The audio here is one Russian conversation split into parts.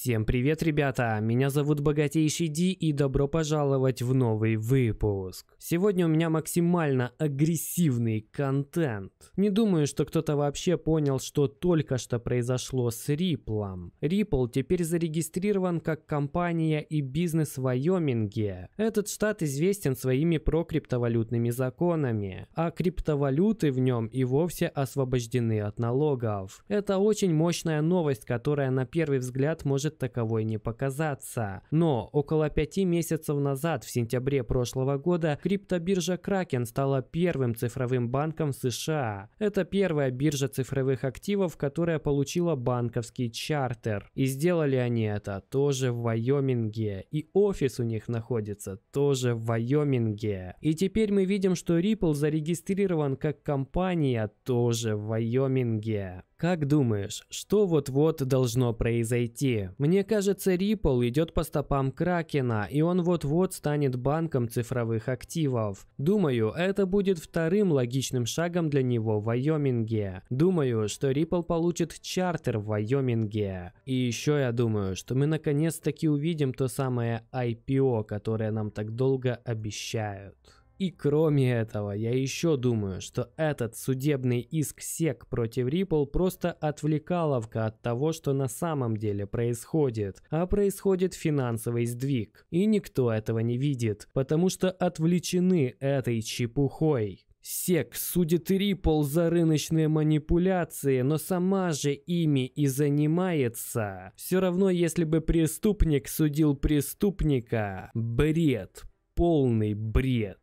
Всем привет, ребята! Меня зовут Богатейший Ди и добро пожаловать в новый выпуск. Сегодня у меня максимально агрессивный контент. Не думаю, что кто-то вообще понял, что только что произошло с Ripple. Ripple теперь зарегистрирован как компания и бизнес в Вайоминге. Этот штат известен своими прокриптовалютными законами, а криптовалюты в нем и вовсе освобождены от налогов. Это очень мощная новость, которая на первый взгляд может может таковой не показаться. Но около пяти месяцев назад, в сентябре прошлого года, криптобиржа Kraken стала первым цифровым банком в США. Это первая биржа цифровых активов, которая получила банковский чартер. И сделали они это тоже в Вайоминге. И офис у них находится тоже в Вайоминге. И теперь мы видим, что Ripple зарегистрирован как компания тоже в Вайоминге. Как думаешь, что вот-вот должно произойти? Мне кажется, Ripple идет по стопам Кракена, и он вот-вот станет банком цифровых активов. Думаю, это будет вторым логичным шагом для него в Вайоминге. Думаю, что Ripple получит чартер в Вайоминге. И еще я думаю, что мы наконец-таки увидим то самое IPO, которое нам так долго обещают. И кроме этого, я еще думаю, что этот судебный иск SEC против Ripple просто отвлекаловка от того, что на самом деле происходит, а происходит финансовый сдвиг. И никто этого не видит, потому что отвлечены этой чепухой. Сек судит Ripple за рыночные манипуляции, но сама же ими и занимается. Все равно, если бы преступник судил преступника. Бред. Полный бред.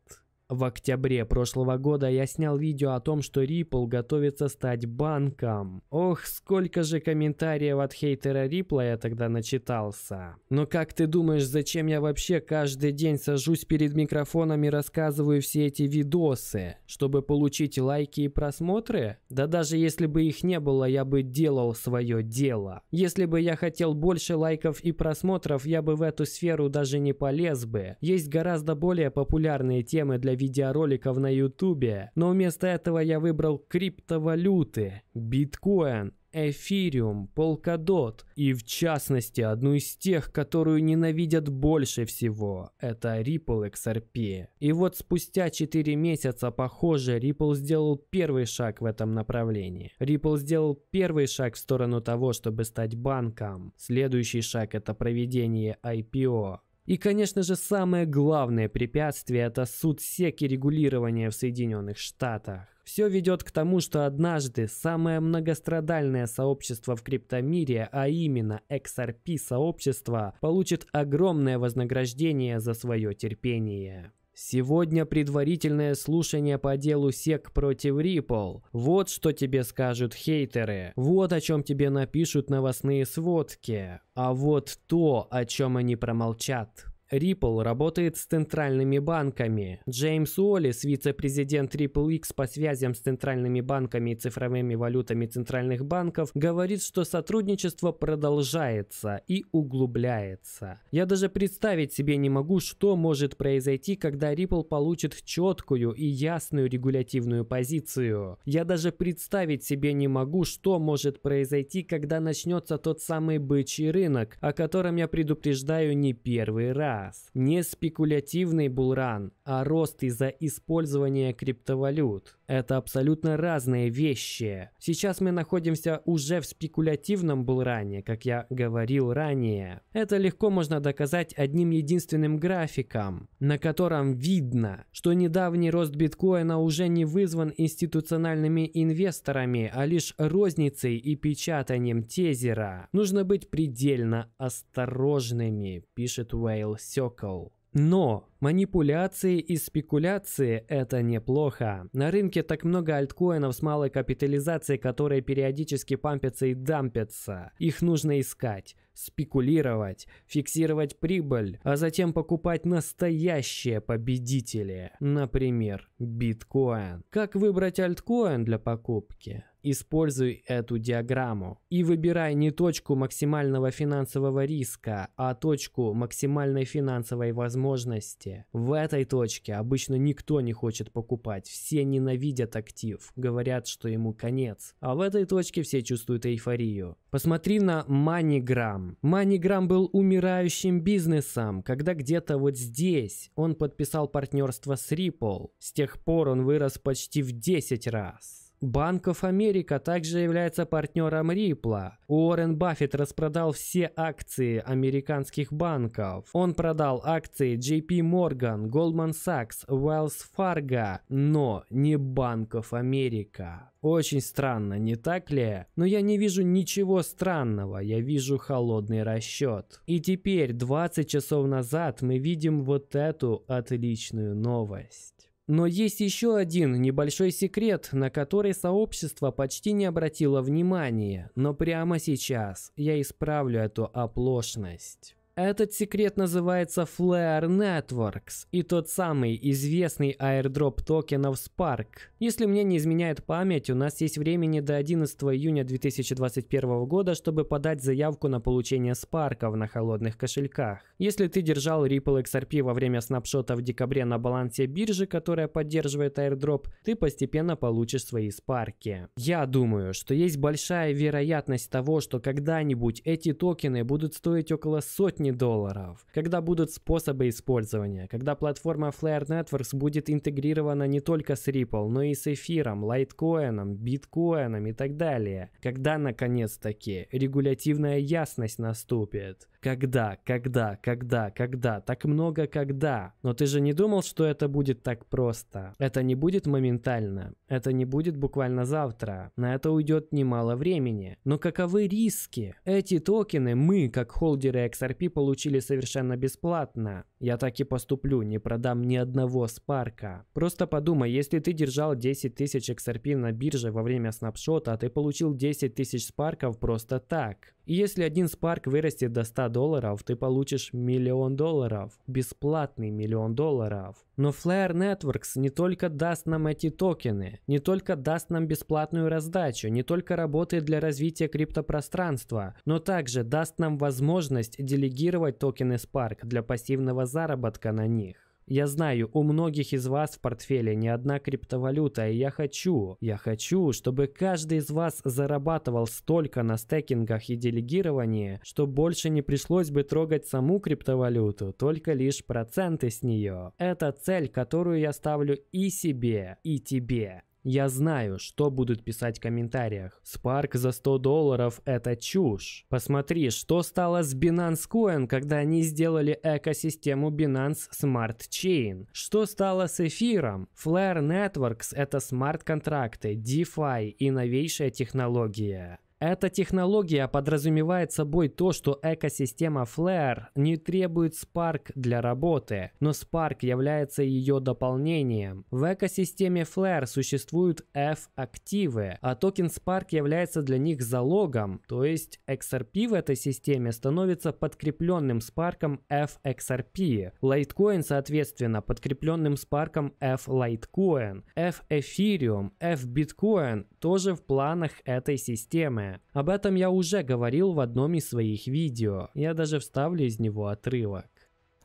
В октябре прошлого года я снял видео о том, что Ripple готовится стать банком. Ох, сколько же комментариев от хейтера Ripple я тогда начитался. Но как ты думаешь, зачем я вообще каждый день сажусь перед микрофоном и рассказываю все эти видосы? Чтобы получить лайки и просмотры? Да даже если бы их не было, я бы делал свое дело. Если бы я хотел больше лайков и просмотров, я бы в эту сферу даже не полез бы. Есть гораздо более популярные темы для видеороликов на ютубе, но вместо этого я выбрал криптовалюты, биткоин, эфириум, полкадот и в частности одну из тех, которую ненавидят больше всего, это Ripple XRP. И вот спустя 4 месяца, похоже, Ripple сделал первый шаг в этом направлении. Ripple сделал первый шаг в сторону того, чтобы стать банком. Следующий шаг это проведение IPO. И, конечно же, самое главное препятствие – это суд секи регулирования в Соединенных Штатах. Все ведет к тому, что однажды самое многострадальное сообщество в криптомире, а именно XRP-сообщество, получит огромное вознаграждение за свое терпение. Сегодня предварительное слушание по делу СЕК против Ripple. Вот что тебе скажут хейтеры. Вот о чем тебе напишут новостные сводки. А вот то, о чем они промолчат. Ripple работает с центральными банками. Джеймс Уоллес, вице-президент Ripple X по связям с центральными банками и цифровыми валютами центральных банков, говорит, что сотрудничество продолжается и углубляется. Я даже представить себе не могу, что может произойти, когда Ripple получит четкую и ясную регулятивную позицию. Я даже представить себе не могу, что может произойти, когда начнется тот самый бычий рынок, о котором я предупреждаю не первый раз раз. Не спекулятивный булран, а рост из-за использования криптовалют. Это абсолютно разные вещи. Сейчас мы находимся уже в спекулятивном булране, как я говорил ранее. Это легко можно доказать одним единственным графиком, на котором видно, что недавний рост биткоина уже не вызван институциональными инвесторами, а лишь розницей и печатанием тезера. Нужно быть предельно осторожными, пишет Уэйл Сёкл. Но Манипуляции и спекуляции – это неплохо. На рынке так много альткоинов с малой капитализацией, которые периодически пампятся и дампятся. Их нужно искать, спекулировать, фиксировать прибыль, а затем покупать настоящие победители. Например, биткоин. Как выбрать альткоин для покупки? Используй эту диаграмму и выбирай не точку максимального финансового риска, а точку максимальной финансовой возможности развития. В этой точке обычно никто не хочет покупать, все ненавидят актив, говорят, что ему конец. А в этой точке все чувствуют эйфорию. Посмотри на MoneyGram. MoneyGram был умирающим бизнесом, когда где-то вот здесь он подписал партнерство с Ripple. С тех пор он вырос почти в 10 раз. Банков Америка также является партнером Рипла. Уоррен Баффет распродал все акции американских банков. Он продал акции JP Morgan, Goldman Sachs, Wells Fargo, но не банков Америка. Очень странно, не так ли? Но я не вижу ничего странного, я вижу холодный расчет. И теперь, 20 часов назад, мы видим вот эту отличную новость. Но есть еще один небольшой секрет, на который сообщество почти не обратило внимания, но прямо сейчас я исправлю эту оплошность. Этот секрет называется Flare Networks и тот самый известный аирдроп токенов Spark. Если мне не изменяет память, у нас есть времени до 11 июня 2021 года, чтобы подать заявку на получение спарков на холодных кошельках. Если ты держал Ripple XRP во время снапшота в декабре на балансе биржи, которая поддерживает аирдроп, ты постепенно получишь свои спарки. Я думаю, что есть большая вероятность того, что когда-нибудь эти токены будут стоить около сотни сотни долларов. Когда будут способы использования, когда платформа Flare Networks будет интегрирована не только с Ripple, но и с эфиром, лайткоином, биткоином и так далее. Когда, наконец-таки, регулятивная ясность наступит. Когда, когда, когда, когда, так много когда. Но ты же не думал, что это будет так просто. Это не будет моментально. Это не будет буквально завтра. На это уйдет немало времени. Но каковы риски? Эти токены мы, как холдеры XRP, получили совершенно бесплатно. Я так и поступлю, не продам ни одного спарка. Просто подумай, если ты держал 10 тысяч XRP на бирже во время снапшота, ты получил 10 тысяч спарков просто так. И если один спарк вырастет до 100 долларов, ты получишь миллион долларов. Бесплатный миллион долларов. Но Flare Networks не только даст нам эти токены, не только даст нам бесплатную раздачу, не только работает для развития криптопространства, но также даст нам возможность делегировать токены Spark для пассивного заработка на них. Я знаю, у многих из вас в портфеле не одна криптовалюта, и я хочу, я хочу, чтобы каждый из вас зарабатывал столько на стекингах и делегировании, что больше не пришлось бы трогать саму криптовалюту, только лишь проценты с нее. Это цель, которую я ставлю и себе, и тебе. Я знаю, что будут писать в комментариях. Спарк за 100 долларов – это чушь. Посмотри, что стало с Binance Coin, когда они сделали экосистему Binance Smart Chain. Что стало с эфиром? Flare Networks – это смарт-контракты, DeFi и новейшая технология. Эта технология подразумевает собой то, что экосистема Flare не требует Spark для работы, но Spark является ее дополнением. В экосистеме Flare существуют F-активы, а токен Spark является для них залогом, то есть XRP в этой системе становится подкрепленным Spark FXRP, Litecoin, соответственно, подкрепленным Spark F Litecoin, F Ethereum, F Bitcoin тоже в планах этой системы важное. Об этом я уже говорил в одном из своих видео, я даже вставлю из него отрывок.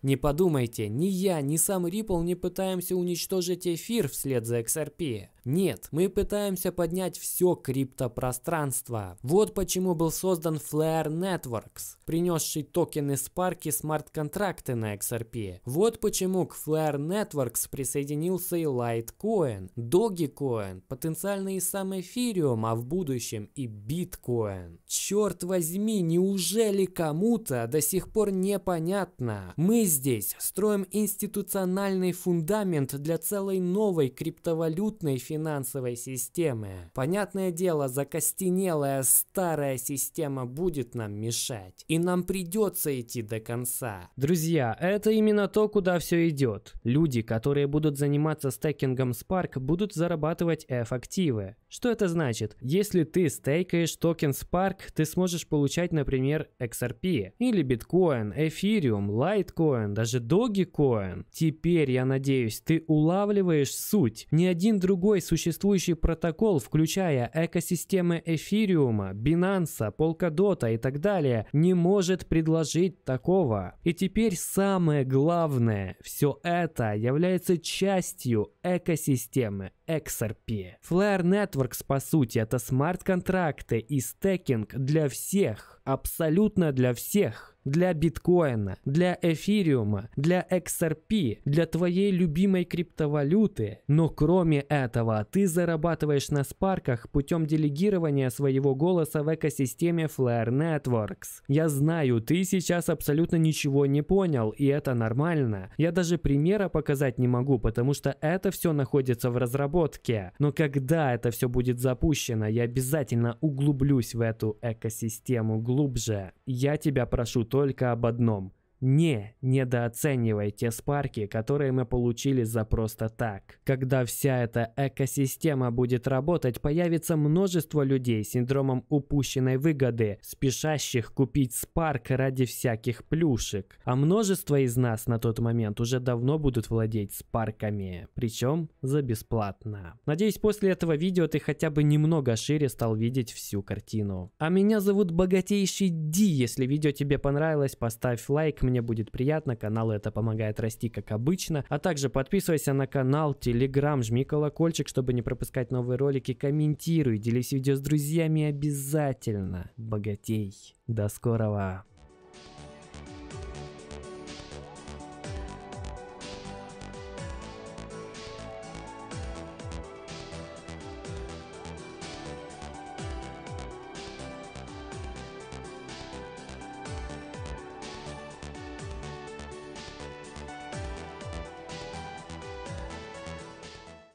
Не подумайте, ни я, ни сам Ripple не пытаемся уничтожить эфир вслед за XRP. Нет, мы пытаемся поднять все криптопространство. Вот почему был создан Flare Networks, принесший токены Spark и смарт-контракты на XRP. Вот почему к Flare Networks присоединился и Litecoin, Dogecoin, потенциально и сам Ethereum, а в будущем и Bitcoin. Черт возьми, неужели кому-то до сих пор непонятно? Мы здесь строим институциональный фундамент для целой новой криптовалютной финансовой финансовой системы. Понятное дело, закостенелая старая система будет нам мешать. И нам придется идти до конца. Друзья, это именно то, куда все идет. Люди, которые будут заниматься стейкингом Spark, будут зарабатывать F-активы. Что это значит? Если ты стейкаешь токен Spark, ты сможешь получать, например, XRP, или биткоин, эфириум, лайткоин, даже Dogecoin. Теперь, я надеюсь, ты улавливаешь суть. Ни один другой существующий протокол, включая экосистемы эфириума, Бинанса, Polkadot и так далее, не может предложить такого. И теперь самое главное, все это является частью экосистемы XRP. Flare Networks, по сути, это смарт-контракты и стекинг для всех, абсолютно для всех для биткоина, для эфириума, для XRP, для твоей любимой криптовалюты. Но кроме этого, ты зарабатываешь на спарках путем делегирования своего голоса в экосистеме Flare Networks. Я знаю, ты сейчас абсолютно ничего не понял, и это нормально. Я даже примера показать не могу, потому что это все находится в разработке. Но когда это все будет запущено, я обязательно углублюсь в эту экосистему глубже. Я тебя прошу, только об одном не недооценивайте спарки, которые мы получили за просто так. Когда вся эта экосистема будет работать, появится множество людей с синдромом упущенной выгоды, спешащих купить спарк ради всяких плюшек. А множество из нас на тот момент уже давно будут владеть спарками, причем за бесплатно. Надеюсь, после этого видео ты хотя бы немного шире стал видеть всю картину. А меня зовут Богатейший Ди, если видео тебе понравилось, поставь лайк, мне мне будет приятно, каналу это помогает расти, как обычно. А также подписывайся на канал, телеграм, жми колокольчик, чтобы не пропускать новые ролики, комментируй, делись видео с друзьями обязательно, богатей. До скорого!